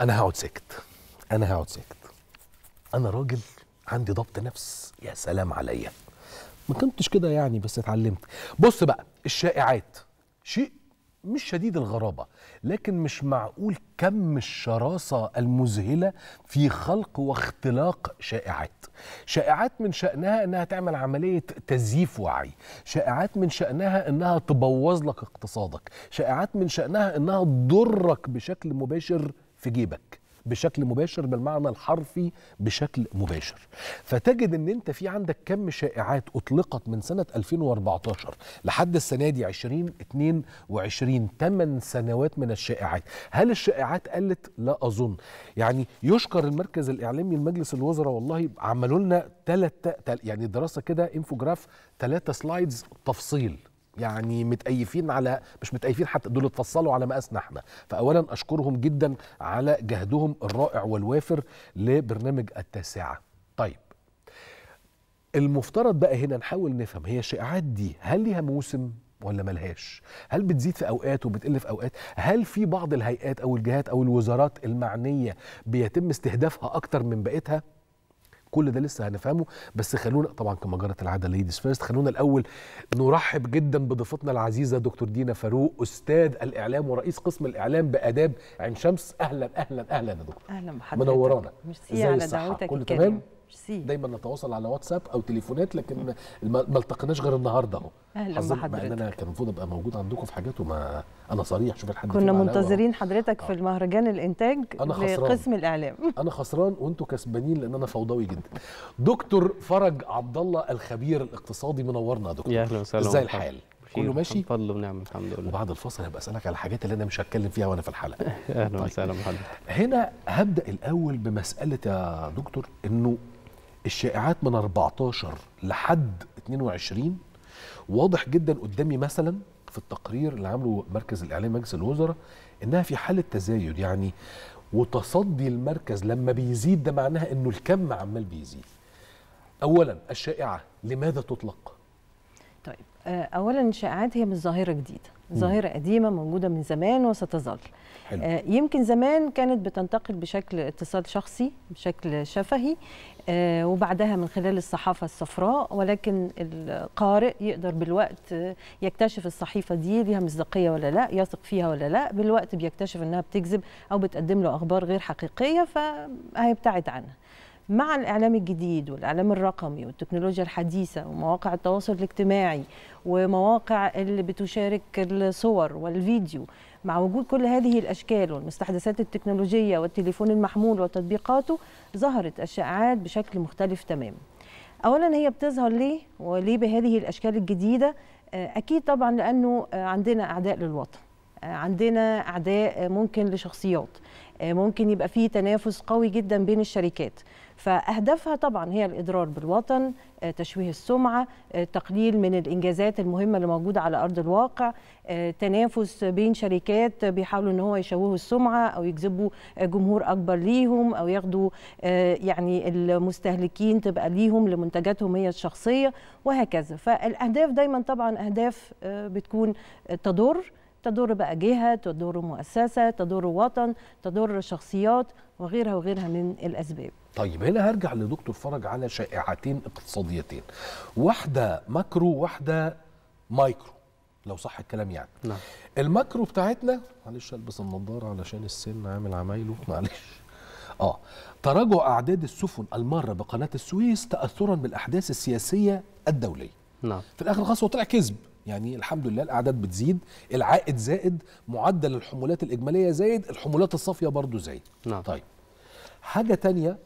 انا هقعد ساكت انا هقعد ساكت انا راجل عندي ضبط نفس يا سلام عليا ما كنتش كده يعني بس اتعلمت بص بقى الشائعات شيء مش شديد الغرابه لكن مش معقول كم الشراسه المذهله في خلق واختلاق شائعات شائعات من شانها انها تعمل عمليه تزييف وعي شائعات من شانها انها تبوظ لك اقتصادك شائعات من شانها انها تضرك بشكل مباشر في جيبك بشكل مباشر بالمعنى الحرفي بشكل مباشر فتجد ان انت في عندك كم شائعات اطلقت من سنة 2014 لحد السنة دي 2022 8 سنوات من الشائعات هل الشائعات قلت؟ لا أظن يعني يشكر المركز الإعلامي لمجلس الوزراء والله عملوا لنا ثلاث يعني دراسة كده انفوجراف ثلاثة سلايدز تفصيل يعني متأيفين على مش متأيفين حتى دول اتفصلوا على مقاسنا احنا فأولا أشكرهم جدا على جهدهم الرائع والوافر لبرنامج التاسعة طيب المفترض بقى هنا نحاول نفهم هي الشائعات دي هل ليها موسم ولا ملهاش هل بتزيد في اوقات وبتقل في اوقات هل في بعض الهيئات او الجهات او الوزارات المعنيه بيتم استهدافها اكتر من بقيتها كل ده لسه هنفهمه بس خلونا طبعا كما جرت العاده ليديز فيرست خلونا الاول نرحب جدا بضيفتنا العزيزه دكتور دينا فاروق استاذ الاعلام ورئيس قسم الاعلام باداب عين شمس اهلا اهلا اهلا يا دكتور اهلا بحضرتك منورانا ميرسي على دعوتك كل تمام ميرسي دايما نتواصل على واتساب او تليفونات لكن ما التقيناش غير النهارده اهو اهلا بحضرتك ان انا كان المفروض ابقى موجود عندكم في حاجات وما انا صريح شوف الحد كنا منتظرين حضرتك في آه. المهرجان الانتاج أنا خسران. لقسم الاعلام انا خسران وانتم كسبانين لان انا فوضوي جدا دكتور فرج عبد الله الخبير الاقتصادي منورنا يا دكتور يا اهلا وسهلا ازاي الحال كله ماشي فضل ونعم الحمد لله وبعد الفصل هبقى اسالك على الحاجات اللي انا مش هتكلم فيها وانا في الحلقه اهلا طيب. وسهلا بحضرتك هنا هبدا الاول بمساله يا دكتور انه الشائعات من 14 لحد 22 واضح جدا قدامي مثلا في التقرير اللي عامله مركز الاعلام مجلس الوزراء انها في حاله تزايد يعني وتصدي المركز لما بيزيد ده معناها انه الكم عمال بيزيد اولا الشائعه لماذا تطلق طيب آه، اولا الشائعات هي مش ظاهره جديده ظاهره قديمه موجوده من زمان وستظل حلو. آه، يمكن زمان كانت بتنتقل بشكل اتصال شخصي بشكل شفهي آه، وبعدها من خلال الصحافة الصفراء ولكن القارئ يقدر بالوقت يكتشف الصحيفة دي ليها مصداقية ولا لا يثق فيها ولا لا بالوقت بيكتشف أنها بتكذب أو بتقدم له أخبار غير حقيقية فهيبتعد عنها مع الإعلام الجديد والإعلام الرقمي والتكنولوجيا الحديثة ومواقع التواصل الاجتماعي ومواقع اللي بتشارك الصور والفيديو مع وجود كل هذه الأشكال والمستحدثات التكنولوجية والتليفون المحمول وتطبيقاته ظهرت الشائعات بشكل مختلف تماما أولا هي بتظهر ليه وليه بهذه الأشكال الجديدة آه، أكيد طبعا لأنه عندنا أعداء للوطن آه، عندنا أعداء ممكن لشخصيات آه، ممكن يبقى فيه تنافس قوي جدا بين الشركات فأهدافها طبعا هي الإضرار بالوطن آه، تشويه السمعة آه، تقليل من الإنجازات المهمة اللي موجودة على أرض الواقع آه، تنافس بين شركات بيحاولوا أن هو يشوهوا السمعة أو يجذبوا جمهور أكبر ليهم أو ياخدوا يعني المستهلكين تبقى ليهم لمنتجاتهم هي الشخصية وهكذا فالأهداف دايما طبعا أهداف بتكون تضر تضر بقى جهة تضر مؤسسة تضر وطن تضر شخصيات وغيرها وغيرها من الأسباب طيب هنا هرجع لدكتور فرج على شائعتين اقتصاديتين واحدة ماكرو واحدة مايكرو لو صح الكلام يعني نعم. الماكرو بتاعتنا معلش البس النظارة علشان السن عامل عمايله معلش اه تراجع اعداد السفن الماره بقناه السويس تاثرا بالاحداث السياسيه الدوليه نعم في الاخر خلاص هو طلع كذب يعني الحمد لله الاعداد بتزيد العائد زائد معدل الحمولات الاجماليه زايد الحمولات الصافيه برضو زايد نعم. طيب حاجه تانية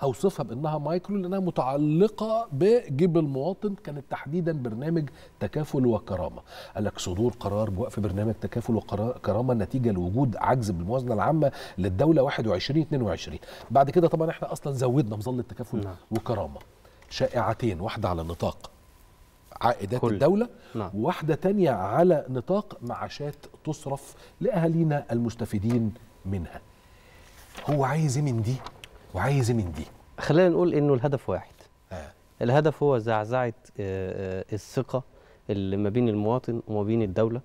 هوصفها بانها مايكرو لانها متعلقه بجيب المواطن كانت تحديدا برنامج تكافل وكرامه قال لك صدور قرار بوقف برنامج تكافل وكرامه نتيجه لوجود عجز بالموازنه العامه للدوله 21 22 بعد كده طبعا احنا اصلا زودنا مظله تكافل نعم. وكرامه شائعتين واحده على النطاق عائدات كل. الدولة نعم. وواحدة تانية على نطاق معاشات تصرف لأهالينا المستفيدين منها هو عايز إيه من دي وعايز إيه من دي خلينا نقول انه الهدف واحد آه. الهدف هو زعزعه آه، آه، الثقه اللي ما بين المواطن وما بين الدوله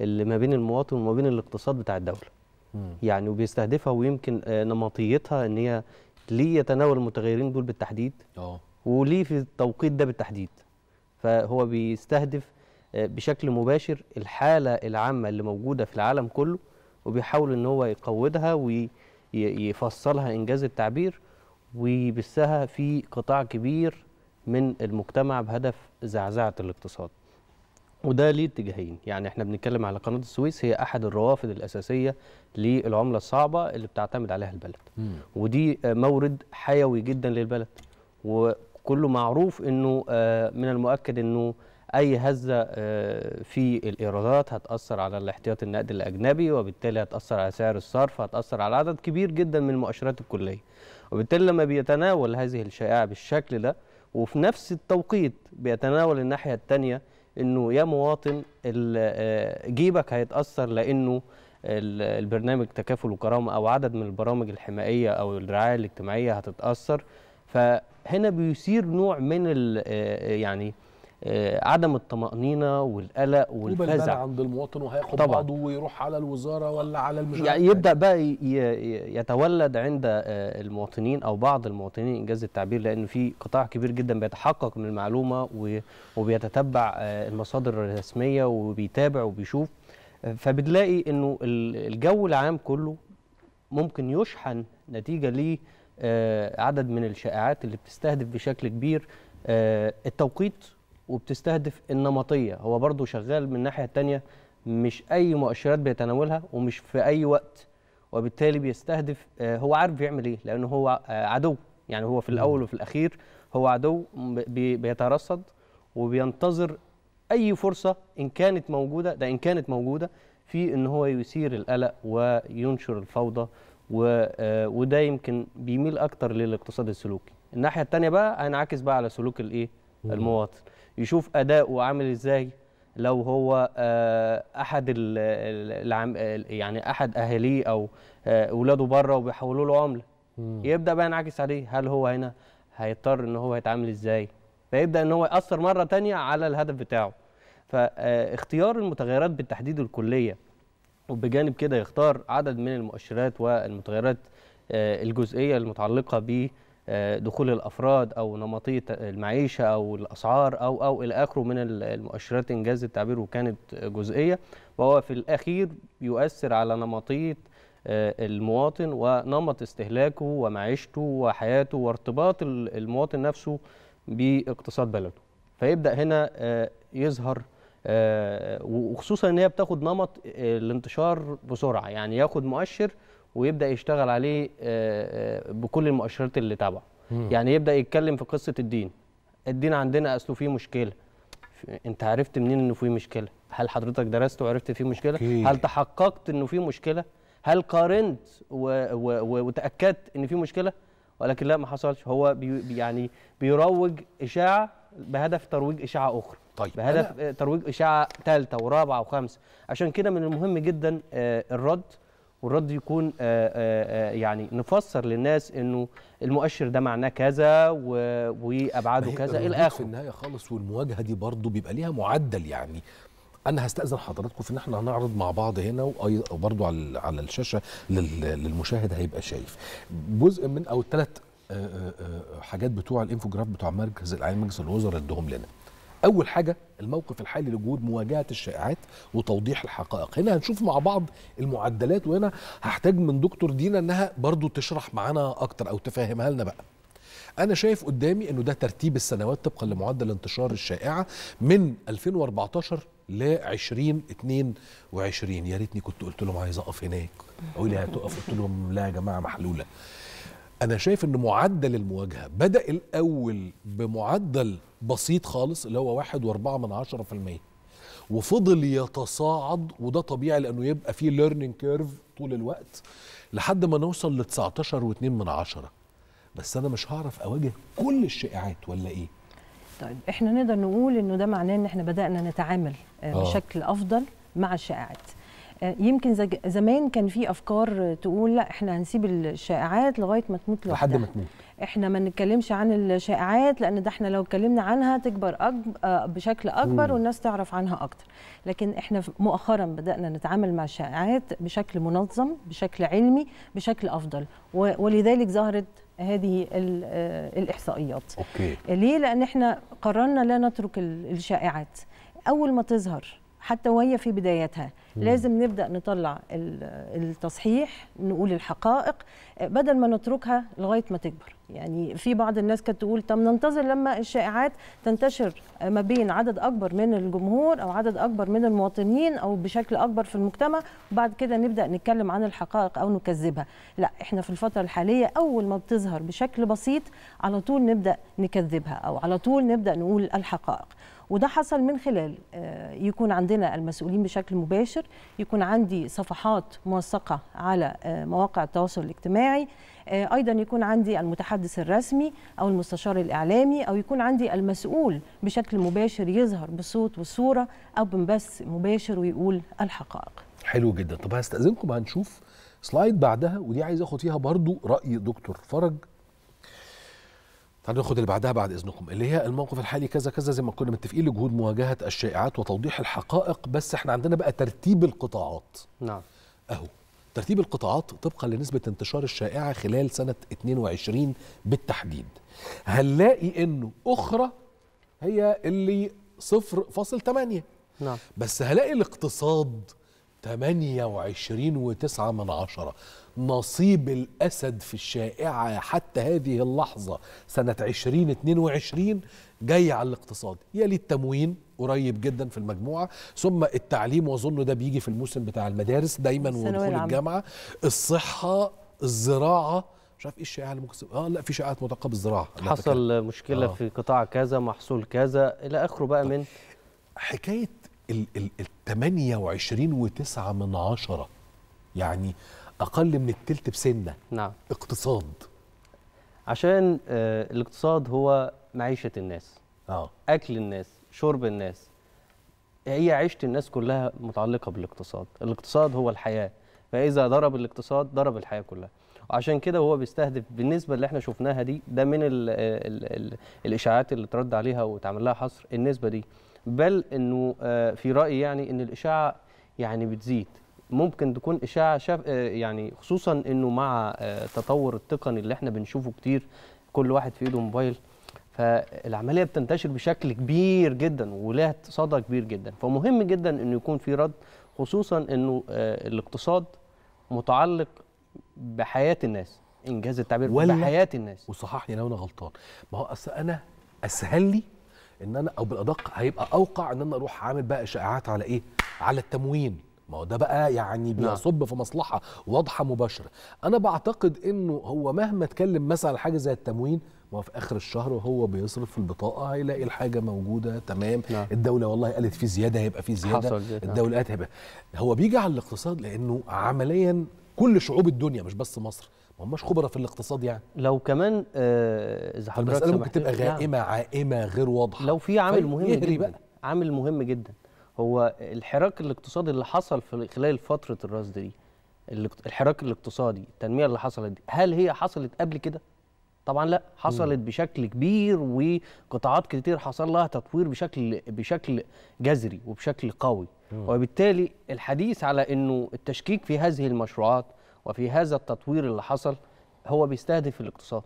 اللي ما بين المواطن وما بين الاقتصاد بتاع الدوله م. يعني وبيستهدفها ويمكن آه، نمطيتها ان هي ليه يتناول المتغيرين دول بالتحديد أوه. وليه في التوقيت ده بالتحديد فهو بيستهدف آه، بشكل مباشر الحالة العامة اللي موجودة في العالم كله وبيحاول ان هو يقودها ويفصلها انجاز التعبير ويبثها في قطاع كبير من المجتمع بهدف زعزعة الاقتصاد وده ليه اتجاهين يعني احنا بنتكلم على قناة السويس هي احد الروافد الاساسية للعملة الصعبة اللي بتعتمد عليها البلد م. ودي مورد حيوي جدا للبلد كله معروف انه آه، من المؤكد انه اي هزه آه، في الايرادات هتاثر على الاحتياط النقد الاجنبي وبالتالي هتاثر على سعر الصرف هتاثر على عدد كبير جدا من المؤشرات الكليه وبالتالي لما بيتناول هذه الشائعه بالشكل ده وفي نفس التوقيت بيتناول الناحيه الثانيه انه يا مواطن آه، جيبك هيتاثر لانه البرنامج تكافل وكرامه او عدد من البرامج الحمائيه او الرعايه الاجتماعيه هتتاثر ف هنا بيثير نوع من آه، آه، يعني آه، عدم الطمأنينة والقلق والفزع عند المواطن وهياخد بعضه ويروح على الوزارة ولا على المش يعني يبدأ بقى يتولد عند المواطنين أو بعض المواطنين إنجاز التعبير لأن في قطاع كبير جدا بيتحقق من المعلومة وبيتتبع المصادر الرسمية وبيتابع وبيشوف فبتلاقي إنه الجو العام كله ممكن يشحن نتيجة ليه آه، عدد من الشائعات اللي بتستهدف بشكل كبير آه، التوقيت وبتستهدف النمطيه هو برضو شغال من الناحيه الثانيه مش اي مؤشرات بيتناولها ومش في اي وقت وبالتالي بيستهدف آه، هو عارف بيعمل ايه لانه هو عدو يعني هو في الاول وفي الاخير هو عدو بيترصد وبينتظر اي فرصه ان كانت موجوده ده ان كانت موجوده في ان هو يثير القلق وينشر الفوضى آه، وده يمكن بيميل اكتر للاقتصاد السلوكي الناحيه الثانيه بقى هينعكس بقى على سلوك الايه المواطن يشوف اداؤه عامل ازاي لو هو آه، احد يعني احد اهاليه او اولاده آه، بره وبيحولوا له عمله يبدا بقى ينعكس عليه هل هو هنا هيضطر ان هو يتعامل ازاي فيبدا ان هو ياثر مره تانية على الهدف بتاعه فاختيار المتغيرات بالتحديد الكليه وبجانب كده يختار عدد من المؤشرات والمتغيرات آه، الجزئية المتعلقة بدخول الأفراد أو نمطية المعيشة أو الأسعار أو أو إلى آخره من المؤشرات إنجاز التعبير وكانت جزئية وهو في الأخير يؤثر على نمطية آه، المواطن ونمط استهلاكه ومعيشته وحياته وارتباط المواطن نفسه باقتصاد بلده فيبدأ هنا آه، يظهر آه، وخصوصا ان هي بتاخد نمط آه، الانتشار بسرعه يعني ياخد مؤشر ويبدا يشتغل عليه آه، بكل المؤشرات اللي تابعه يعني يبدا يتكلم في قصه الدين الدين عندنا اصله فيه مشكله انت عرفت منين انه فيه مشكله هل حضرتك درست وعرفت فيه مشكله أوكي. هل تحققت انه فيه مشكله هل قارنت و... و... و... وتاكدت ان فيه مشكله ولكن لا ما حصلش هو بي... يعني بيروج اشاعه بهدف ترويج اشاعه اخرى طيب بهدف أنا... ترويج اشاعه ثالثه ورابعه وخامسه عشان كده من المهم جدا آه، الرد والرد يكون آه، آه، يعني نفسر للناس انه المؤشر ده معناه كذا وابعاده كذا الى اخره في النهايه خالص والمواجهه دي برضه بيبقى ليها معدل يعني انا هستاذن حضراتكم في ان احنا هنعرض مع بعض هنا وبرضه على على الشاشه للمشاهد هيبقى شايف جزء من او ثلاث آه، آه، آه، حاجات بتوع الانفوجراف بتوع مركز العام مجلس الوزراء ادهم لنا اول حاجه الموقف الحالي لجهود مواجهه الشائعات وتوضيح الحقائق هنا هنشوف مع بعض المعدلات وهنا هحتاج من دكتور دينا انها برضو تشرح معانا اكتر او تفهمها لنا بقى انا شايف قدامي انه ده ترتيب السنوات طبقا لمعدل انتشار الشائعه من 2014 ل 2022 يا ريتني كنت قلت لهم عايز اقف هناك لي هتقف قلت لهم لا يا جماعه محلوله انا شايف ان معدل المواجهه بدا الاول بمعدل بسيط خالص اللي هو واحد واربعة من عشرة في المية وفضل يتصاعد وده طبيعي لانه يبقى فيه ليرنينج كيرف طول الوقت لحد ما نوصل ل 19 و2 من عشرة بس انا مش هعرف اواجه كل الشائعات ولا ايه طيب احنا نقدر نقول انه ده معناه ان احنا بدانا نتعامل آه. آه. بشكل افضل مع الشائعات آه، يمكن زمان كان في افكار تقول لا احنا هنسيب الشائعات لغايه ما تموت لوحدها لحد ما تموت احنا ما نتكلمش عن الشائعات لان ده احنا لو اتكلمنا عنها تكبر آه، بشكل اكبر مم. والناس تعرف عنها اكتر لكن احنا مؤخرا بدانا نتعامل مع الشائعات بشكل منظم بشكل علمي بشكل افضل ولذلك ظهرت هذه آه، الاحصائيات أوكي. ليه لان احنا قررنا لا نترك الشائعات اول ما تظهر حتى وهي في بدايتها لازم نبدا نطلع التصحيح نقول الحقائق آه، بدل ما نتركها لغايه ما تكبر يعني في بعض الناس كانت تقول طب ننتظر لما الشائعات تنتشر آه، ما بين عدد اكبر من الجمهور او عدد اكبر من المواطنين او بشكل اكبر في المجتمع وبعد كده نبدا نتكلم عن الحقائق او نكذبها لا احنا في الفتره الحاليه اول ما بتظهر بشكل بسيط على طول نبدا نكذبها او على طول نبدا نقول الحقائق وده حصل من خلال آه، يكون عندنا المسؤولين بشكل مباشر يكون عندي صفحات موثقة على آه، مواقع التواصل الاجتماعي آه، ايضا يكون عندي المتحدث الرسمي او المستشار الاعلامي او يكون عندي المسؤول بشكل مباشر يظهر بصوت وصورة او بس مباشر ويقول الحقائق حلو جدا طب هستاذنكم هنشوف سلايد بعدها ودي عايز اخد فيها برضو راي دكتور فرج تعالوا ناخد اللي بعدها بعد اذنكم اللي هي الموقف الحالي كذا كذا زي ما كنا متفقين لجهود مواجهه الشائعات وتوضيح الحقائق بس احنا عندنا بقى ترتيب القطاعات نعم اهو ترتيب القطاعات طبقا لنسبه انتشار الشائعه خلال سنه 22 بالتحديد هنلاقي انه اخرى هي اللي 0.8 نعم بس هلاقي الاقتصاد 28 و من عشرة نصيب الأسد في الشائعة حتى هذه اللحظة سنة 2022 جاي على الاقتصاد يلي التموين قريب جدا في المجموعة ثم التعليم وأظن ده بيجي في الموسم بتاع المدارس دايما ودخول الجامعة الصحة الزراعة مش عارف ايه الشائعه اللي ممكن اه لا في شائعات متعلقه بالزراعه حصل مشكله آه. في قطاع كذا محصول كذا الى اخره بقى طيب. من حكايه ال ال ال 28 وتسعة من عشرة يعني أقل من التلت بسنة نعم اقتصاد عشان آه الاقتصاد هو معيشة الناس آه. أكل الناس شرب الناس هي عيشة الناس كلها متعلقة بالاقتصاد الاقتصاد هو الحياة فإذا ضرب الاقتصاد ضرب الحياة كلها وعشان كده هو بيستهدف بالنسبه اللي احنا شفناها دي ده من آه، الاشاعات اللي اترد عليها واتعمل لها حصر النسبه دي بل انه آه، في رايي يعني ان الاشاعه يعني بتزيد ممكن تكون اشاعه شاف آه، يعني خصوصا انه مع التطور آه، التقني اللي احنا بنشوفه كتير كل واحد في ايده موبايل فالعمليه بتنتشر بشكل كبير جدا ولها صدى كبير جدا فمهم جدا انه يكون في رد خصوصا انه الاقتصاد متعلق بحياه الناس انجاز التعبير بحياه الناس وصححني لو انا غلطان ما هو اصل انا اسهل لي ان انا او بالادق هيبقى اوقع ان انا اروح عامل بقى اشاعات على ايه على التموين ما هو ده بقى يعني نعم. بيصب في مصلحه واضحه مباشره انا بعتقد انه هو مهما اتكلم مثلا على حاجه زي التموين ما في اخر الشهر وهو بيصرف في البطاقه هيلاقي الحاجه موجوده تمام نعم. الدوله والله قالت في زياده هيبقى في زياده حصل الدوله قالت هيبقى هو بيجي على الاقتصاد لانه عمليا كل شعوب الدنيا مش بس مصر هماش خبره في الاقتصاد يعني لو كمان آه، اذا حضرتك المساله ممكن تبقى نعم. غائمه يعني. عائمه غير واضحه لو في عامل طيب، مهم جدا بقى. عامل مهم جدا هو الحراك الاقتصادي اللي حصل في خلال فتره الرصد دي الحراك الاقتصادي التنميه اللي حصلت دي هل هي حصلت قبل كده طبعا لا حصلت م. بشكل كبير وقطاعات كتير حصل لها تطوير بشكل بشكل جذري وبشكل قوي م. وبالتالي الحديث على انه التشكيك في هذه المشروعات وفي هذا التطوير اللي حصل هو بيستهدف الاقتصاد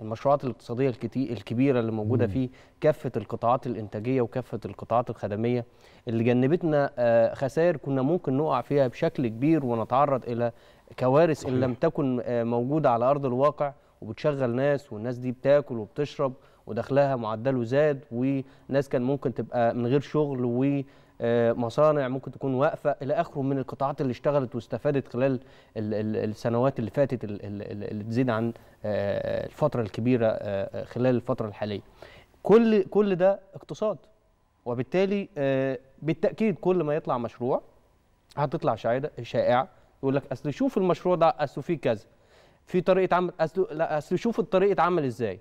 المشروعات الاقتصاديه الكبيره اللي موجوده في كافه القطاعات الانتاجيه وكافه القطاعات الخدميه اللي جنبتنا آه، خسائر كنا ممكن نقع فيها بشكل كبير ونتعرض الى كوارث ان لم تكن آه، موجوده على ارض الواقع وبتشغل ناس والناس دي بتاكل وبتشرب ودخلها معدله زاد وناس كان ممكن تبقى من غير شغل و آه، مصانع ممكن تكون واقفه الى اخره من القطاعات اللي اشتغلت واستفادت خلال السنوات اللي فاتت اللي تزيد عن آه، الفتره الكبيره آه، خلال الفتره الحاليه. كل كل ده اقتصاد وبالتالي بالتاكيد كل ما يطلع مشروع هتطلع شائعه شائعه يقول لك اصل شوف المشروع ده اصل فيه كذا في طريقه عمل اصل لا اصل شوف الطريقة عمل ازاي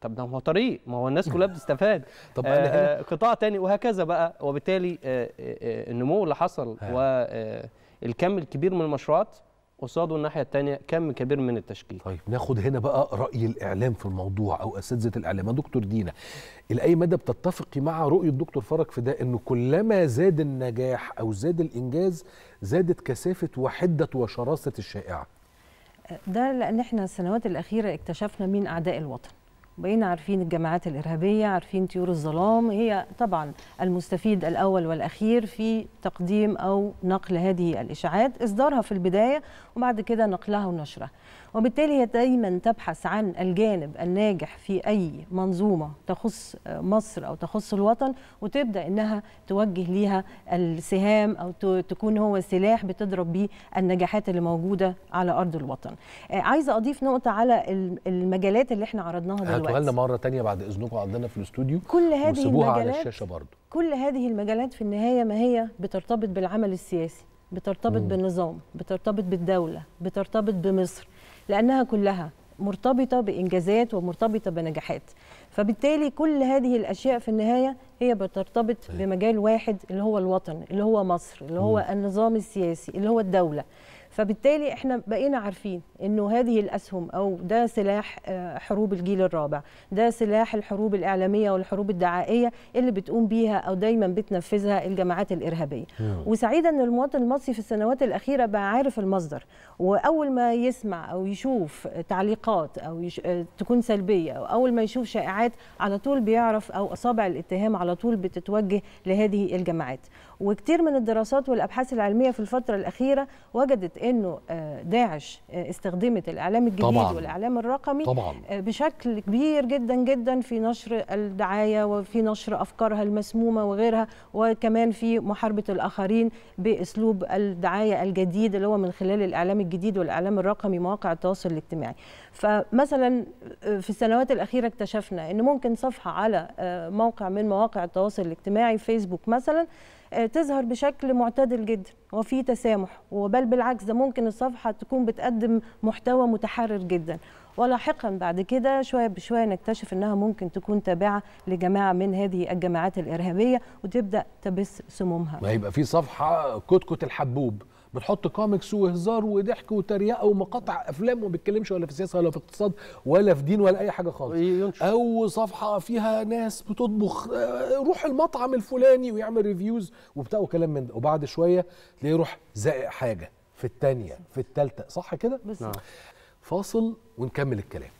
طب ده هو طريق ما هو الناس كلها بتستفاد طب آه،, آه قطاع تاني وهكذا بقى وبالتالي آه آه, آه، النمو اللي حصل والكم آه، الكبير من المشروعات قصاده الناحيه الثانيه كم كبير من التشكيل طيب ناخد هنا بقى راي الاعلام في الموضوع او اساتذه الاعلام يا دكتور دينا الى اي مدى بتتفقي مع رؤيه الدكتور فرج في ده انه كلما زاد النجاح او زاد الانجاز زادت كثافه وحده وشراسه الشائعه ده لان احنا السنوات الاخيره اكتشفنا مين اعداء الوطن بقينا عارفين الجماعات الإرهابية عارفين طيور الظلام هي طبعا المستفيد الأول والأخير في تقديم أو نقل هذه الإشاعات إصدارها في البداية وبعد كده نقلها ونشرها وبالتالي هي دايما تبحث عن الجانب الناجح في أي منظومة تخص مصر أو تخص الوطن وتبدأ إنها توجه ليها السهام أو تكون هو سلاح بتضرب بيه النجاحات اللي موجودة على أرض الوطن آه، عايزة أضيف نقطة على المجالات اللي احنا عرضناها دلوقتي هتقولنا مرة تانية بعد إذنكم عندنا في الاستوديو كل هذه المجالات على الشاشة برضو. كل هذه المجالات في النهاية ما هي بترتبط بالعمل السياسي بترتبط مم. بالنظام بترتبط بالدولة بترتبط بمصر لانها كلها مرتبطه بانجازات ومرتبطه بنجاحات فبالتالي كل هذه الاشياء في النهايه هي بترتبط بمجال واحد اللي هو الوطن اللي هو مصر اللي هو النظام السياسي اللي هو الدوله فبالتالي احنا بقينا عارفين انه هذه الاسهم او ده سلاح آه، حروب الجيل الرابع ده سلاح الحروب الاعلاميه والحروب الدعائيه اللي بتقوم بيها او دايما بتنفذها الجماعات الارهابيه وسعيدا ان المواطن المصري في السنوات الاخيره بقى عارف المصدر واول ما يسمع او يشوف تعليقات او يش... آه، تكون سلبيه او اول ما يشوف شائعات على طول بيعرف او اصابع الاتهام على طول بتتوجه لهذه الجماعات وكتير من الدراسات والابحاث العلميه في الفتره الاخيره وجدت انه آه، داعش آه، استخدمت الاعلام الجديد طبعاً. والاعلام الرقمي طبعاً. آه، بشكل كبير جدا جدا في نشر الدعايه وفي نشر افكارها المسمومه وغيرها وكمان في محاربه الاخرين باسلوب الدعايه الجديد اللي هو من خلال الاعلام الجديد والاعلام الرقمي مواقع التواصل الاجتماعي فمثلا في السنوات الاخيره اكتشفنا ان ممكن صفحه على موقع من مواقع التواصل الاجتماعي فيسبوك مثلا آه، تظهر بشكل معتدل جدا وفي تسامح وبل بالعكس ده ممكن الصفحه تكون بتقدم محتوى متحرر جدا ولاحقا بعد كده شويه بشويه نكتشف انها ممكن تكون تابعه لجماعه من هذه الجماعات الارهابيه وتبدا تبث سمومها. ما يبقى في صفحه كتكت الحبوب بتحط كوميكس وهزار وضحك وتريقه ومقاطع افلام وما بيتكلمش ولا في سياسه ولا في اقتصاد ولا في دين ولا اي حاجه خالص إيه، او صفحه فيها ناس بتطبخ آه، روح المطعم الفلاني ويعمل ريفيوز وبتاع وكلام من ده وبعد شويه تلاقيه يروح زائق حاجه في الثانيه في الثالثه صح كده؟ نعم. فاصل ونكمل الكلام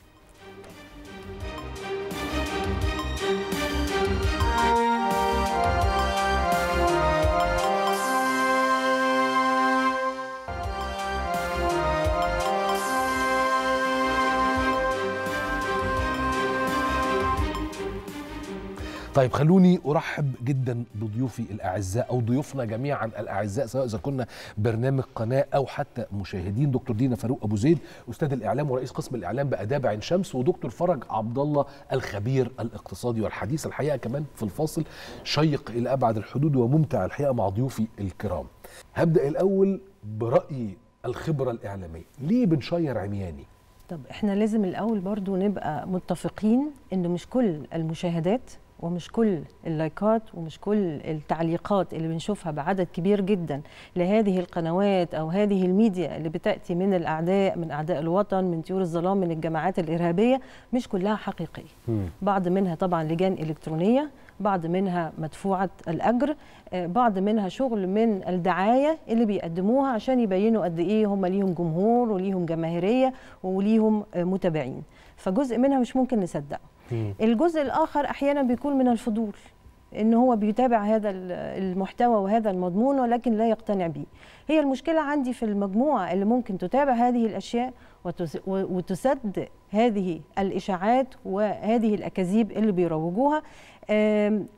طيب خلوني ارحب جدا بضيوفي الاعزاء او ضيوفنا جميعا الاعزاء سواء اذا كنا برنامج قناه او حتى مشاهدين دكتور دينا فاروق ابو زيد استاذ الاعلام ورئيس قسم الاعلام باداب عين شمس ودكتور فرج عبد الله الخبير الاقتصادي والحديث الحقيقه كمان في الفاصل شيق الى ابعد الحدود وممتع الحقيقه مع ضيوفي الكرام هبدا الاول برايي الخبره الاعلاميه ليه بنشير عمياني طب احنا لازم الاول برضو نبقى متفقين انه مش كل المشاهدات ومش كل اللايكات ومش كل التعليقات اللي بنشوفها بعدد كبير جدا لهذه القنوات او هذه الميديا اللي بتاتي من الاعداء من اعداء الوطن من طيور الظلام من الجماعات الارهابيه مش كلها حقيقيه بعض منها طبعا لجان الكترونيه بعض منها مدفوعه الاجر آه، بعض منها شغل من الدعايه اللي بيقدموها عشان يبينوا قد ايه هم ليهم جمهور وليهم جماهيريه وليهم آه، متابعين فجزء منها مش ممكن نصدقه الجزء الاخر احيانا بيكون من الفضول ان هو بيتابع هذا المحتوى وهذا المضمون ولكن لا يقتنع به هي المشكله عندي في المجموعه اللي ممكن تتابع هذه الاشياء وتسد هذه الاشاعات وهذه الاكاذيب اللي بيروجوها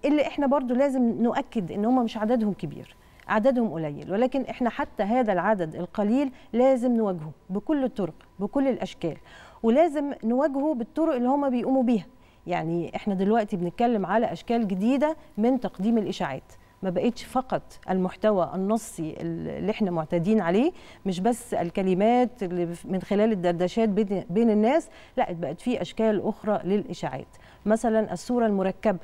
اللي احنا برضو لازم نؤكد ان هم مش عددهم كبير عددهم قليل ولكن احنا حتى هذا العدد القليل لازم نواجهه بكل الطرق بكل الاشكال ولازم نواجهه بالطرق اللي هم بيقوموا بيها يعني احنا دلوقتي بنتكلم على اشكال جديده من تقديم الاشاعات ما بقتش فقط المحتوى النصي اللي احنا معتادين عليه مش بس الكلمات اللي من خلال الدردشات بين الناس لا بقت في اشكال اخرى للاشاعات مثلا الصوره المركبه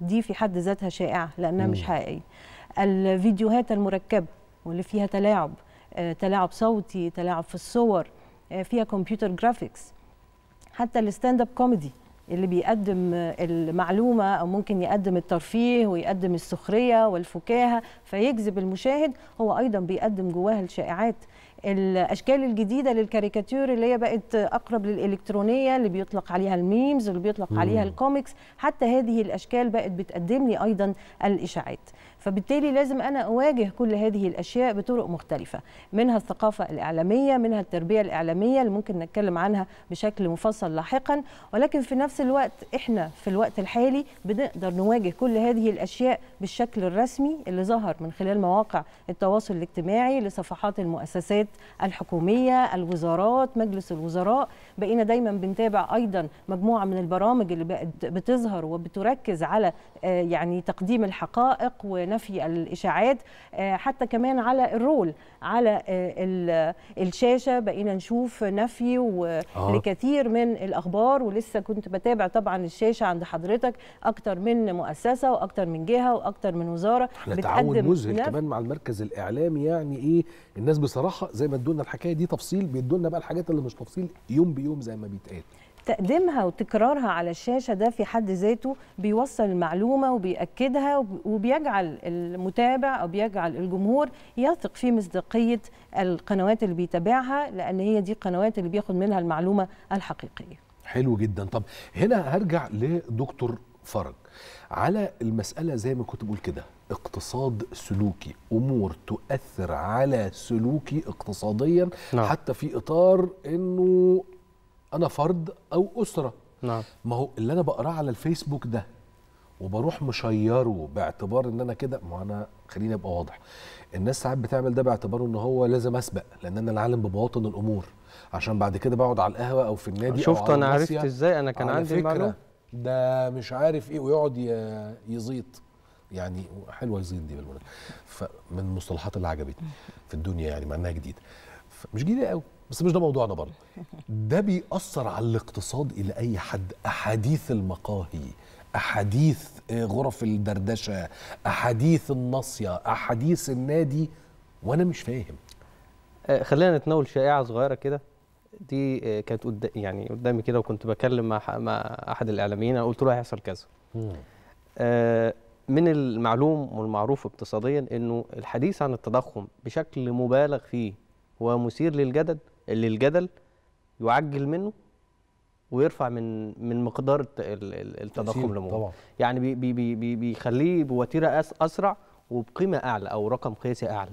دي في حد ذاتها شائعه لانها مش حقيقيه الفيديوهات المركبه واللي فيها تلاعب آه، تلاعب صوتي تلاعب في الصور آه، فيها كمبيوتر جرافيكس حتى الستاند اب كوميدي اللي بيقدم المعلومه او ممكن يقدم الترفيه ويقدم السخريه والفكاهه فيجذب المشاهد هو ايضا بيقدم جواها الشائعات الاشكال الجديده للكاريكاتير اللي هي بقت اقرب للالكترونيه اللي بيطلق عليها الميمز اللي بيطلق عليها الكوميكس حتى هذه الاشكال بقت بتقدم لي ايضا الاشاعات فبالتالي لازم أنا أواجه كل هذه الأشياء بطرق مختلفة منها الثقافة الإعلامية منها التربية الإعلامية اللي ممكن نتكلم عنها بشكل مفصل لاحقا ولكن في نفس الوقت إحنا في الوقت الحالي بنقدر نواجه كل هذه الأشياء بالشكل الرسمي اللي ظهر من خلال مواقع التواصل الاجتماعي لصفحات المؤسسات الحكومية الوزارات مجلس الوزراء بقينا دايما بنتابع أيضا مجموعة من البرامج اللي بقت بتظهر وبتركز على آه، يعني تقديم الحقائق ون نفي الاشاعات آه، حتى كمان على الرول على آه، الشاشه بقينا نشوف نفي لكثير من الاخبار ولسه كنت بتابع طبعا الشاشه عند حضرتك اكتر من مؤسسه واكتر من جهه واكتر من وزاره احنا تعاون مذهل كمان مع المركز الاعلامي يعني ايه الناس بصراحه زي ما ادونا الحكايه دي تفصيل بيدونا بقى الحاجات اللي مش تفصيل يوم بيوم زي ما بيتقال تقديمها وتكرارها على الشاشة ده في حد ذاته بيوصل المعلومة وبيأكدها وبيجعل المتابع أو بيجعل الجمهور يثق في مصداقية القنوات اللي بيتابعها لأن هي دي القنوات اللي بياخد منها المعلومة الحقيقية حلو جدا طب هنا هرجع لدكتور فرج على المسألة زي ما كنت بقول كده اقتصاد سلوكي امور تؤثر على سلوكي اقتصاديا نعم. حتى في اطار انه انا فرد او اسره نعم ما هو اللي انا بقراه على الفيسبوك ده وبروح مشيره باعتبار ان انا كده ما انا خليني ابقى واضح الناس ساعات بتعمل ده باعتباره ان هو لازم اسبق لان انا العالم ببواطن الامور عشان بعد كده بقعد على القهوه او في النادي شفت انا عرفت ازاي انا كان عندي المعلومه ده مش عارف ايه ويقعد يزيط يعني حلوه يزيط دي بالمناسبه فمن المصطلحات اللي عجبتني في الدنيا يعني مع انها جديده مش جديده قوي بس مش ده موضوعنا برضه ده بيأثر على الاقتصاد إلى أي حد أحاديث المقاهي أحاديث غرف الدردشة أحاديث الناصية أحاديث النادي وأنا مش فاهم آه، خلينا نتناول شائعة صغيرة كده دي آه، كانت قد... يعني قدامي كده وكنت بكلم مع, مع أحد الإعلاميين قلت له هيحصل كذا آه، من المعلوم والمعروف اقتصاديا انه الحديث عن التضخم بشكل مبالغ فيه ومثير للجدل اللي الجدل يعجل منه ويرفع من من مقدار التضخم لمؤمن يعني بي بي بي بيخليه بوتيره اسرع وبقيمه اعلى او رقم قياسي اعلى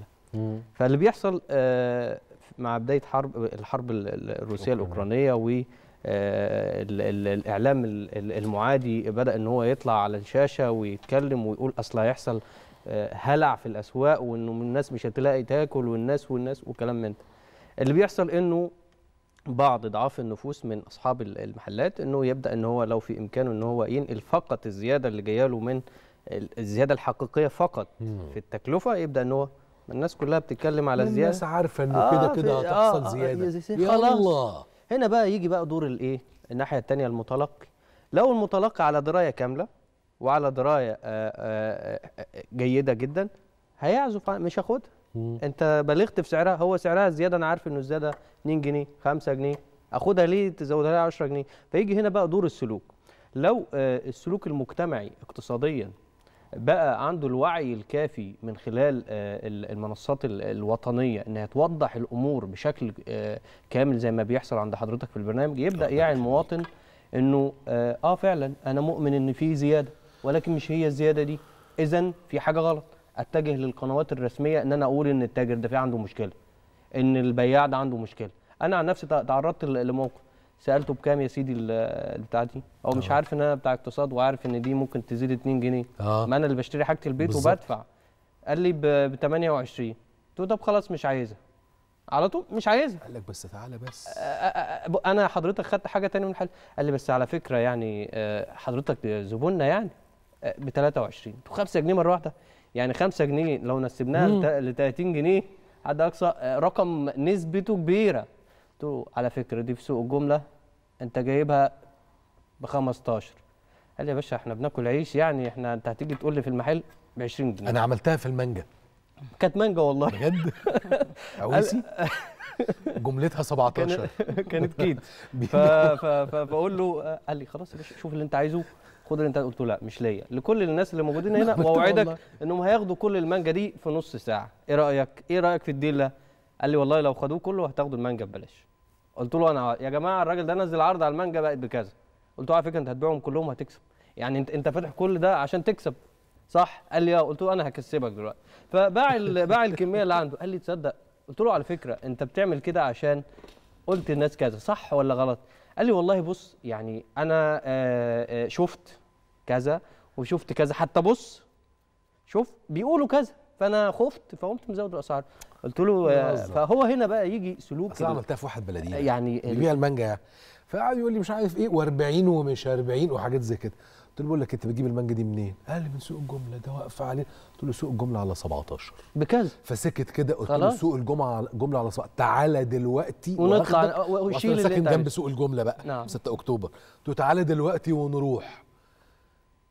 فاللي بيحصل آه، مع بدايه حرب الحرب الروسيه الاوكرانيه و آه، الاعلام المعادي بدا ان هو يطلع على الشاشه ويتكلم ويقول اصل هيحصل آه، هلع في الاسواق وانه الناس مش هتلاقي تاكل والناس والناس وكلام من ده اللي بيحصل انه بعض ضعاف النفوس من اصحاب المحلات انه يبدا ان هو لو في امكانه ان هو ينقل فقط الزياده اللي جايه له من الزياده الحقيقيه فقط في التكلفه يبدا ان هو الناس كلها بتتكلم على الزياده الناس عارفه انه آه كده كده آه، هتحصل آه زياده خلاص الله. هنا بقى يجي بقى دور الايه الناحيه الثانيه المتلقي لو المتلقي على درايه كامله وعلى درايه آآ آه، آآ آه، جيده جدا هيعزف مش هاخدها مم. انت بلغت في سعرها هو سعرها زياده انا عارف انه زياده 2 جنيه 5 جنيه اخدها ليه تزودها لي 10 جنيه فيجي هنا بقى دور السلوك لو آه، السلوك المجتمعي اقتصاديا بقى عنده الوعي الكافي من خلال آه، المنصات الوطنيه انها توضح الامور بشكل آه، كامل زي ما بيحصل عند حضرتك في البرنامج يبدا يعي المواطن انه اه فعلا انا مؤمن ان في زياده ولكن مش هي الزياده دي اذا في حاجه غلط اتجه للقنوات الرسميه ان انا اقول ان التاجر ده في عنده مشكله ان البياع ده عنده مشكله انا عن نفسي تعرضت لموقف سالته بكام يا سيدي البتاع دي هو مش آه. عارف ان انا بتاع اقتصاد وعارف ان دي ممكن تزيد 2 جنيه آه. ما انا اللي بشتري حاجه البيت بالزبط. وبدفع قال لي ب 28 قلت له طب خلاص مش عايزها على طول مش عايزها قال لك بس تعالى بس انا حضرتك خدت حاجه تانية من الحل قال لي بس على فكره يعني آه، حضرتك زبوننا يعني ب 23 5 جنيه مره واحده يعني 5 جنيه لو نسبناها ل 30 جنيه حد اقصى آه، رقم نسبته كبيره قلت له على فكره دي في سوق الجمله انت جايبها ب 15 قال لي يا باشا احنا بناكل عيش يعني احنا انت هتيجي تقول لي في المحل ب 20 جنيه انا عملتها في المانجا كانت مانجا والله بجد عويسي جملتها 17 كانت كيد فبقول له آه، قال لي خلاص يا باشا شوف اللي انت عايزه خد اللي انت قلته لا مش ليا لكل الناس اللي موجودين هنا واوعدك انهم هياخدوا كل المانجا دي في نص ساعه ايه رايك ايه رايك في الديل ده قال لي والله لو خدوه كله هتاخدوا المانجا ببلاش قلت له انا يا جماعه الراجل ده نزل عرض على المانجا بقت بكذا قلت له على فكره انت هتبيعهم كلهم هتكسب يعني انت انت فاتح كل ده عشان تكسب صح قال لي اه قلت له انا هكسبك دلوقتي فباع باع الكميه اللي عنده قال لي تصدق قلت له على فكره انت بتعمل كده عشان قلت الناس كذا صح ولا غلط قال لي والله بص يعني انا آه، آه، شفت كذا وشفت كذا حتى بص شوف بيقولوا كذا فانا خفت فقمت مزود الاسعار قلت له آه، فهو هنا بقى يجي سلوك اصل عملتها في واحد بلديه يعني بيبيع المانجا فقعد يقول لي مش عارف ايه و40 ومش 40 وحاجات زي كده قلت له بقول لك انت بتجيب المانجا دي منين؟ قال لي من سوق الجمله ده واقفه عليه قلت له سوق الجمله على 17 بكذا فسكت كده قلت له سوق الجمعه جمله على 17 تعالى دلوقتي ونطلع وشيل ساكن جنب سوق الجمله بقى نعم. 6 اكتوبر قلت له تعالى دلوقتي ونروح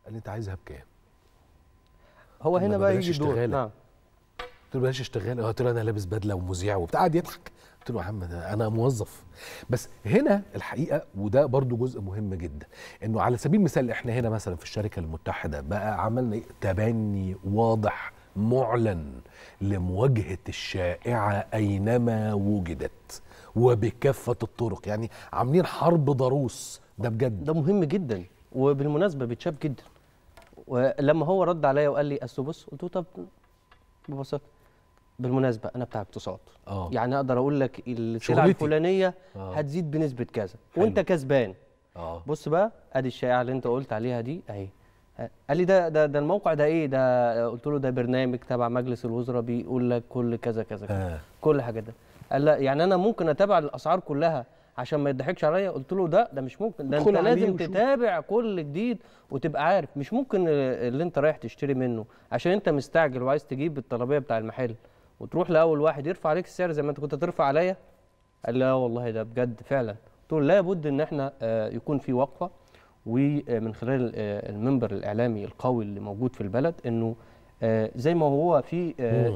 قال لي انت عايزها بكام؟ هو هنا بقى يجي دور نعم قلت له بلاش اشتغال قلت له انا لابس بدله ومذيع وبتاع قعد يضحك قلت له يا عم انا موظف بس هنا الحقيقه وده برضو جزء مهم جدا انه على سبيل المثال احنا هنا مثلا في الشركه المتحده بقى عملنا تبني واضح معلن لمواجهه الشائعه اينما وجدت وبكافه الطرق يعني عاملين حرب ضروس ده بجد ده مهم جدا وبالمناسبه بتشاب جدا ولما هو رد عليا وقال لي اصل بص قلت له طب ببساطه بالمناسبه انا بتاع اقتصاد آه. يعني اقدر اقول لك السلعه الفلانيه أوه. هتزيد بنسبه كذا وانت كسبان آه. بص بقى ادي الشائعه اللي انت قلت عليها دي اهي قال لي ده ده ده الموقع ده ايه ده قلت له ده برنامج تبع مجلس الوزراء بيقول لك كل كذا كذا, كذا. آه. كل حاجه ده قال لا يعني انا ممكن اتابع الاسعار كلها عشان ما يضحكش عليا قلت له ده ده مش ممكن ده انت لازم تتابع كل جديد وتبقى عارف مش ممكن اللي انت رايح تشتري منه عشان انت مستعجل وعايز تجيب الطلبيه بتاع المحل وتروح لاول واحد يرفع عليك السعر زي ما انت كنت ترفع عليا قال لا آه والله ده بجد فعلا قلت له لابد ان احنا آه، يكون في وقفه ومن خلال آه، المنبر الاعلامي القوي اللي موجود في البلد انه زي ما هو في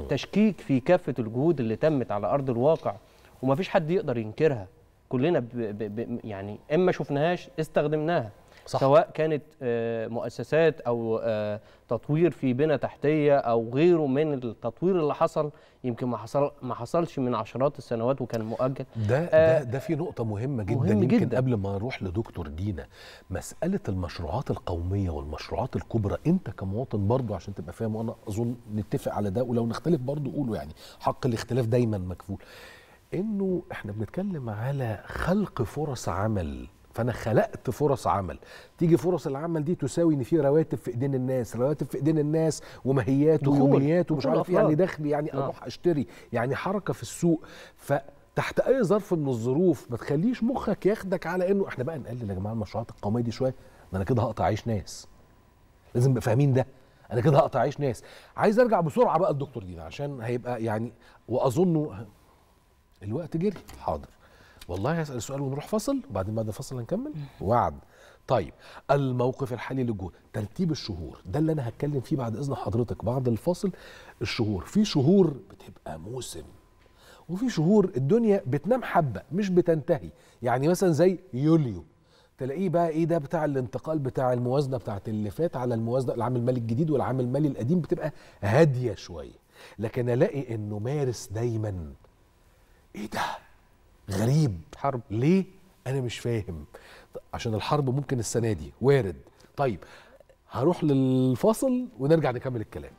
تشكيك في كافه الجهود اللي تمت على ارض الواقع وما فيش حد يقدر ينكرها كلنا ب ب ب يعني اما شفناهاش استخدمناها صح. سواء كانت آه، مؤسسات او آه، تطوير في بنى تحتيه او غيره من التطوير اللي حصل يمكن ما حصل ما حصلش من عشرات السنوات وكان مؤجل ده آه ده, ده في نقطه مهمه جدا مهم يمكن جداً. قبل ما اروح لدكتور دينا مساله المشروعات القوميه والمشروعات الكبرى انت كمواطن برضه عشان تبقى فاهم وانا اظن نتفق على ده ولو نختلف برضه قوله يعني حق الاختلاف دايما مكفول انه احنا بنتكلم على خلق فرص عمل فانا خلقت فرص عمل تيجي فرص العمل دي تساوي ان في رواتب في ايدين الناس رواتب في ايدين الناس ومهيات ويوميات ومش عارف إيه، يعني دخل يعني نعم. اروح اشتري يعني حركه في السوق ف تحت اي ظرف من الظروف ما تخليش مخك ياخدك على انه احنا بقى نقلل يا جماعه المشروعات القوميه دي شويه ده انا كده هقطع عيش ناس لازم نبقى فاهمين ده انا كده هقطع عيش ناس عايز ارجع بسرعه بقى الدكتور دينا عشان هيبقى يعني واظنه الوقت جري حاضر والله هسال سؤال ونروح فصل وبعدين بعد الفصل هنكمل وعد طيب الموقف الحالي للجول ترتيب الشهور ده اللي انا هتكلم فيه بعد اذن حضرتك بعد الفاصل الشهور في شهور بتبقى موسم وفي شهور الدنيا بتنام حبه مش بتنتهي يعني مثلا زي يوليو تلاقيه بقى ايه ده بتاع الانتقال بتاع الموازنه بتاعت اللي فات على الموازنه العام المالي الجديد والعام المالي القديم بتبقى هاديه شويه لكن الاقي انه مارس دايما ايه ده غريب حرب ليه انا مش فاهم عشان الحرب ممكن السنه دي وارد طيب هروح للفاصل ونرجع نكمل الكلام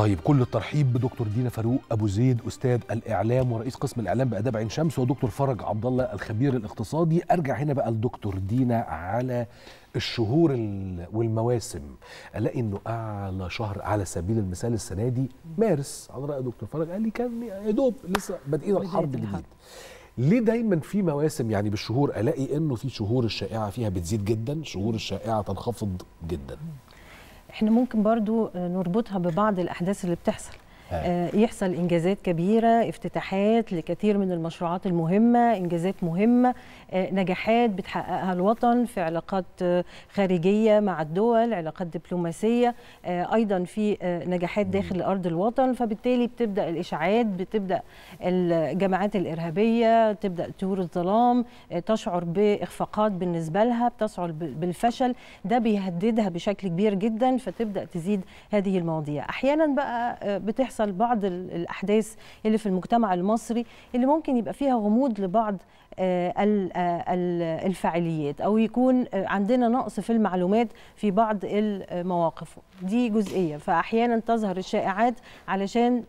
طيب كل الترحيب بدكتور دينا فاروق ابو زيد استاذ الاعلام ورئيس قسم الاعلام باداب عين شمس ودكتور فرج عبد الله الخبير الاقتصادي ارجع هنا بقى لدكتور دينا على الشهور والمواسم الاقي انه اعلى شهر على سبيل المثال السنه دي مارس على راي دكتور فرج قال لي كان يا دوب لسه بادئين الحرب الجديد ليه دايما في مواسم يعني بالشهور الاقي انه في شهور الشائعه فيها بتزيد جدا شهور الشائعه تنخفض جدا احنا ممكن برضو نربطها ببعض الاحداث اللي بتحصل آه. آه، يحصل انجازات كبيره افتتاحات لكثير من المشروعات المهمه انجازات مهمه آه، نجاحات بتحققها الوطن في علاقات خارجيه مع الدول علاقات دبلوماسيه ايضا في نجاحات داخل ارض الوطن فبالتالي بتبدا الاشاعات بتبدا الجماعات الارهابيه تبدا طيور الظلام تشعر باخفاقات بالنسبه لها بتشعر بالفشل ده بيهددها بشكل كبير جدا فتبدا تزيد هذه المواضيع احيانا بقى بتحصل بتحصل بعض الاحداث اللي في المجتمع المصري اللي ممكن يبقى فيها غموض لبعض آه، آه، الفاعليات او يكون آه، عندنا نقص في المعلومات في بعض المواقف دي جزئيه فاحيانا تظهر الشائعات علشان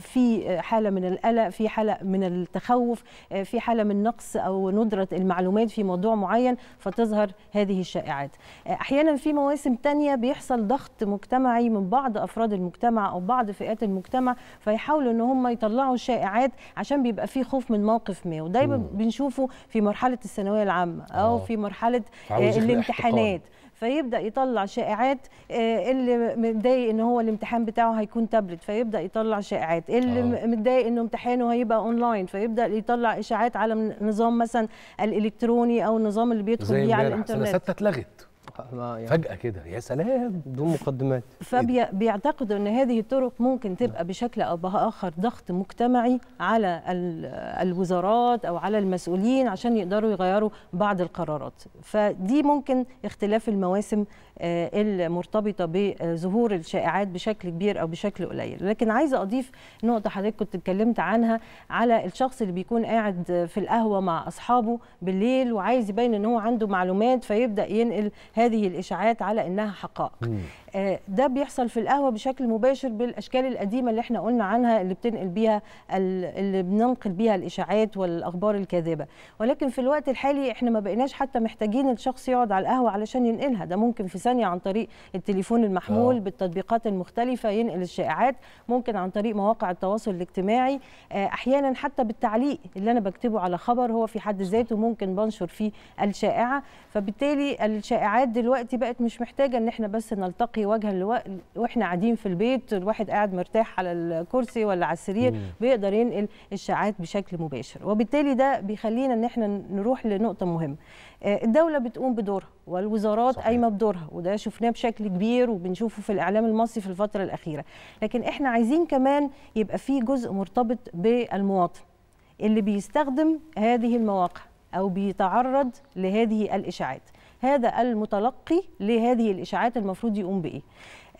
في حاله من القلق في حاله من التخوف في حاله من نقص او ندره المعلومات في موضوع معين فتظهر هذه الشائعات احيانا في مواسم تانية بيحصل ضغط مجتمعي من بعض افراد المجتمع او بعض فئات المجتمع فيحاولوا ان هم يطلعوا شائعات عشان بيبقى في خوف من موقف ما ودايما غالبا بنشوفه في مرحله الثانويه العامه او آه. في مرحله آه، الامتحانات فيبدا يطلع شائعات آه، اللي متضايق ان هو الامتحان بتاعه هيكون تابلت فيبدا يطلع شائعات اللي آه. متضايق انه امتحانه هيبقى اونلاين فيبدا يطلع اشاعات على نظام مثلا الالكتروني او النظام اللي بيدخل بيه على الانترنت سنه سته اتلغت يعني فجأة كده يا سلام دون مقدمات فبيعتقدوا ان هذه الطرق ممكن تبقى بشكل او باخر ضغط مجتمعي على الوزارات او على المسؤولين عشان يقدروا يغيروا بعض القرارات فدي ممكن اختلاف المواسم آه، المرتبطه بظهور الشائعات بشكل كبير او بشكل قليل لكن عايزه اضيف نقطه حضرتك كنت اتكلمت عنها على الشخص اللي بيكون قاعد في القهوه مع اصحابه بالليل وعايز يبين ان هو عنده معلومات فيبدا ينقل هذه الاشاعات على انها حقائق آه، ده بيحصل في القهوه بشكل مباشر بالاشكال القديمه اللي احنا قلنا عنها اللي بتنقل بيها اللي بننقل بيها الاشاعات والاخبار الكاذبه ولكن في الوقت الحالي احنا ما بقيناش حتى محتاجين الشخص يقعد على القهوه علشان ينقلها ده ممكن في ثانيه عن طريق التليفون المحمول أوه. بالتطبيقات المختلفه ينقل الشائعات ممكن عن طريق مواقع التواصل الاجتماعي آه، احيانا حتى بالتعليق اللي انا بكتبه على خبر هو في حد ذاته ممكن بنشر فيه الشائعه فبالتالي الشائعات دلوقتي بقت مش محتاجه ان احنا بس نلتقي نلاقي وجها لوجه واحنا قاعدين في البيت الواحد قاعد مرتاح على الكرسي ولا على السرير بيقدر ينقل الاشاعات بشكل مباشر وبالتالي ده بيخلينا ان احنا نروح لنقطه مهمه آه، الدوله بتقوم بدورها والوزارات قايمه بدورها وده شفناه بشكل كبير وبنشوفه في الاعلام المصري في الفتره الاخيره لكن احنا عايزين كمان يبقى في جزء مرتبط بالمواطن اللي بيستخدم هذه المواقع او بيتعرض لهذه الاشاعات هذا المتلقي لهذه الإشاعات المفروض يقوم بإيه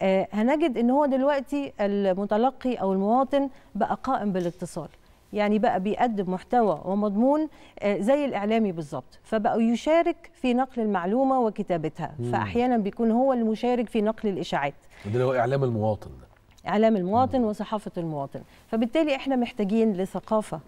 آه، هنجد ان هو دلوقتي المتلقي او المواطن بقى قائم بالاتصال يعني بقى بيقدم محتوى ومضمون آه، زي الاعلامي بالظبط فبقى يشارك في نقل المعلومه وكتابتها مم. فاحيانا بيكون هو المشارك في نقل الاشاعات ده هو اعلام المواطن اعلام المواطن مم. وصحافه المواطن فبالتالي احنا محتاجين لثقافه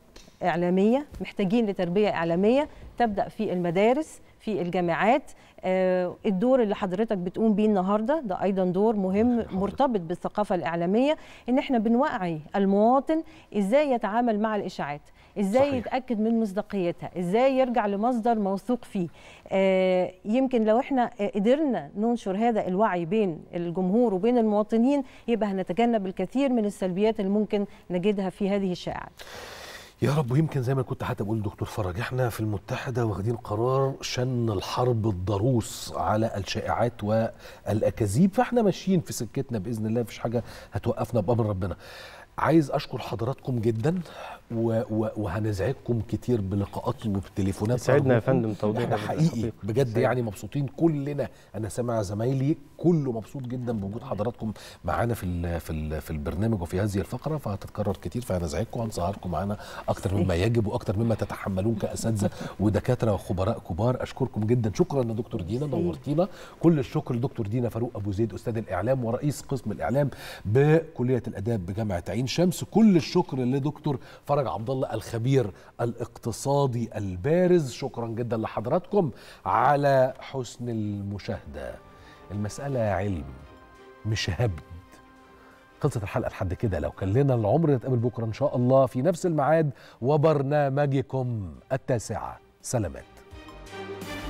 إعلامية محتاجين لتربية إعلامية تبدأ في المدارس في الجامعات آه، الدور اللي حضرتك بتقوم بيه النهارده ده ايضا دور مهم مرتبط بالثقافه الاعلاميه ان احنا بنوعي المواطن ازاي يتعامل مع الاشاعات ازاي صحيح. يتاكد من مصداقيتها ازاي يرجع لمصدر موثوق فيه آه، يمكن لو احنا قدرنا ننشر هذا الوعي بين الجمهور وبين المواطنين يبقى هنتجنب الكثير من السلبيات اللي ممكن نجدها في هذه الشائعات يا رب ويمكن زي ما كنت حتى بقول دكتور فرج احنا في المتحده واخدين قرار شن الحرب الضروس على الشائعات والاكاذيب فاحنا ماشيين في سكتنا باذن الله مفيش حاجه هتوقفنا بامر ربنا عايز اشكر حضراتكم جدا و... و... وهنزعجكم كتير بلقاءات وبتليفونات سعدنا يا فندم توضيح احنا حقيقي بجد سعيد. يعني مبسوطين كلنا انا سامع زمايلي كله مبسوط جدا بوجود حضراتكم معانا في ال... في ال... في البرنامج وفي هذه الفقره فهتتكرر كتير فهنزعجكم وهنسهركم معانا اكتر مما يجب واكتر مما تتحملون كاساتذه ودكاتره وخبراء كبار اشكركم جدا شكرا لدكتور دينا نورتينا كل الشكر لدكتور دينا فاروق ابو زيد استاذ الاعلام ورئيس قسم الاعلام بكليه الاداب بجامعه عين عين شمس كل الشكر لدكتور فرج عبد الله الخبير الاقتصادي البارز شكرا جدا لحضراتكم على حسن المشاهده المساله علم مش هبد خلصت الحلقه لحد كده لو كان لنا العمر نتقابل بكره ان شاء الله في نفس الميعاد وبرنامجكم التاسعه سلامات